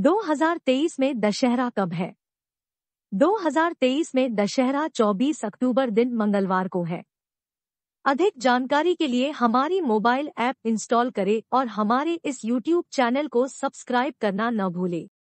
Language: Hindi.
2023 में दशहरा कब है 2023 में दशहरा 24 अक्टूबर दिन मंगलवार को है अधिक जानकारी के लिए हमारी मोबाइल ऐप इंस्टॉल करें और हमारे इस यूट्यूब चैनल को सब्सक्राइब करना न भूलें